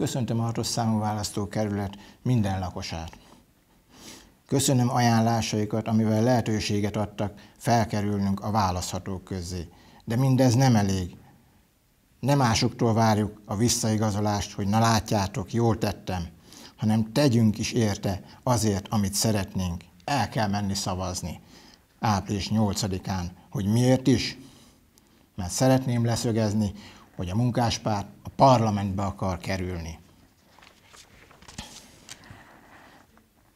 Köszöntöm a hatos számú választókerület minden lakosát. Köszönöm ajánlásaikat, amivel lehetőséget adtak felkerülnünk a választhatók közé. De mindez nem elég. Nem másoktól várjuk a visszaigazolást, hogy na látjátok, jól tettem, hanem tegyünk is érte azért, amit szeretnénk. El kell menni szavazni. Április 8-án. Hogy miért is? Mert szeretném leszögezni, hogy a munkáspárt a parlamentbe akar kerülni.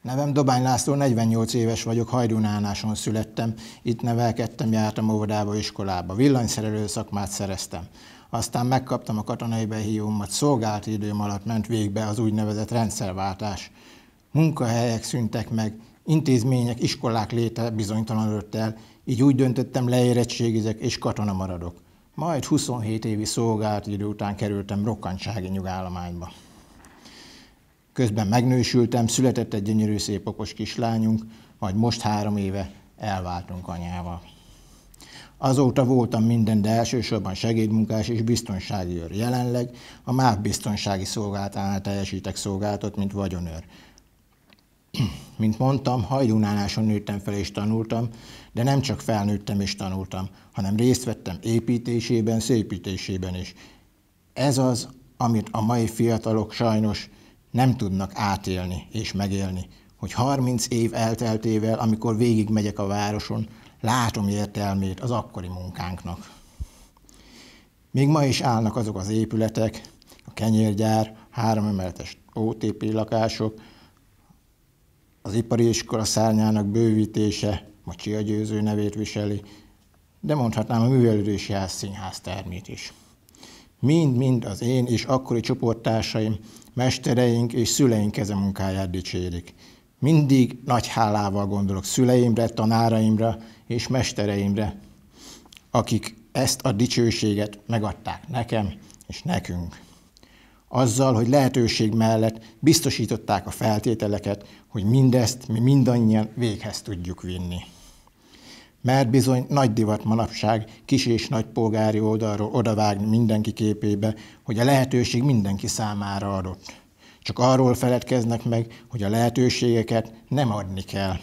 Nevem Dobány László, 48 éves vagyok, Hajdunánáson születtem, itt nevelkedtem, jártam óvodába, iskolába, villanyszerelő szakmát szereztem. Aztán megkaptam a katonai behívómat, szolgált időm alatt ment végbe az úgynevezett rendszerváltás. Munkahelyek szűntek meg, intézmények, iskolák léte bizonytalanodott el, így úgy döntöttem, leérettségizek és katona maradok. Majd 27 évi szolgált idő után kerültem rokkantsági nyugállományba. Közben megnősültem, született egy gyönyörű szép okos kislányunk, majd most három éve elváltunk anyával. Azóta voltam minden, de elsősorban segédmunkás és biztonsági őr. Jelenleg a MÁV biztonsági szolgáltánál teljesítek szolgálatot, mint vagyonőr. Mint mondtam, hajdunáláson nőttem fel és tanultam, de nem csak felnőttem és tanultam, hanem részt vettem építésében, szépítésében is. Ez az, amit a mai fiatalok sajnos nem tudnak átélni és megélni, hogy 30 év elteltével, amikor végigmegyek a városon, látom értelmét az akkori munkánknak. Még ma is állnak azok az épületek, a kenyérgyár, három emeletes OTP lakások, az ipari iskola szárnyának bővítése, ma Csia Győző nevét viseli, de mondhatnám a művelődési ház színház termét is. Mind-mind az én és akkori csoporttársaim, mestereink és szüleink kezemunkáját dicsérik. Mindig nagy hálával gondolok szüleimre, tanáraimra és mestereimre, akik ezt a dicsőséget megadták nekem és nekünk azzal, hogy lehetőség mellett biztosították a feltételeket, hogy mindezt mi mindannyian véghez tudjuk vinni. Mert bizony nagy divat manapság kis és nagy polgári oldalról odavágni mindenki képébe, hogy a lehetőség mindenki számára adott. Csak arról feledkeznek meg, hogy a lehetőségeket nem adni kell.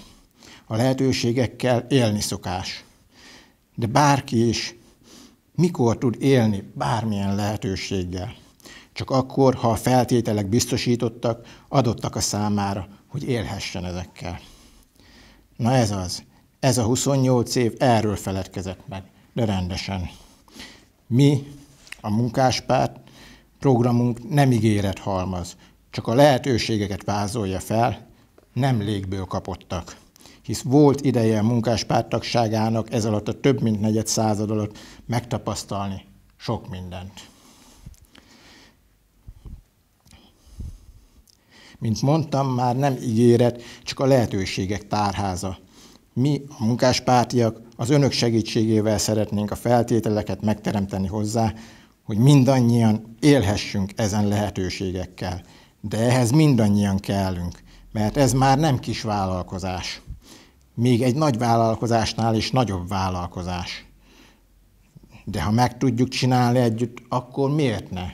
A lehetőségekkel élni szokás. De bárki is mikor tud élni bármilyen lehetőséggel csak akkor, ha a feltételek biztosítottak, adottak a számára, hogy élhessen ezekkel. Na ez az. Ez a 28 év erről feledkezett meg, de rendesen. Mi, a munkáspárt, programunk nem ígéret halmaz, csak a lehetőségeket vázolja fel, nem légből kapottak. Hisz volt ideje a munkáspártagságának ez alatt a több mint negyed század alatt megtapasztalni sok mindent. Mint mondtam, már nem ígéret, csak a lehetőségek tárháza. Mi, a munkáspártiak, az önök segítségével szeretnénk a feltételeket megteremteni hozzá, hogy mindannyian élhessünk ezen lehetőségekkel. De ehhez mindannyian kellünk, mert ez már nem kis vállalkozás. Még egy nagy vállalkozásnál is nagyobb vállalkozás. De ha meg tudjuk csinálni együtt, akkor miért ne?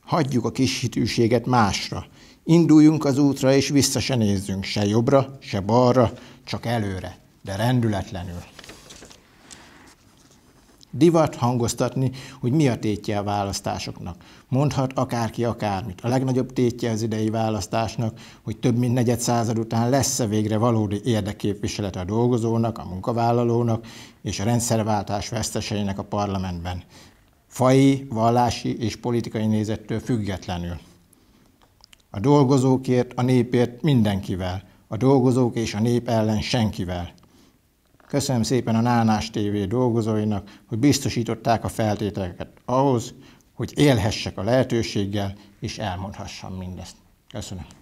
Hagyjuk a kis hitűséget másra, Induljunk az útra, és vissza se nézzünk, se jobbra, se balra, csak előre, de rendületlenül. Divat hangoztatni, hogy mi a tétje a választásoknak. Mondhat akárki akármit. A legnagyobb tétje az idei választásnak, hogy több mint negyed század után lesz-e végre valódi érdeképviselete a dolgozónak, a munkavállalónak és a rendszerváltás veszteseinek a parlamentben. Fai, vallási és politikai nézettől függetlenül. A dolgozókért, a népért mindenkivel, a dolgozók és a nép ellen senkivel. Köszönöm szépen a Nánás TV dolgozóinak, hogy biztosították a feltételeket ahhoz, hogy élhessek a lehetőséggel, és elmondhassam mindezt. Köszönöm.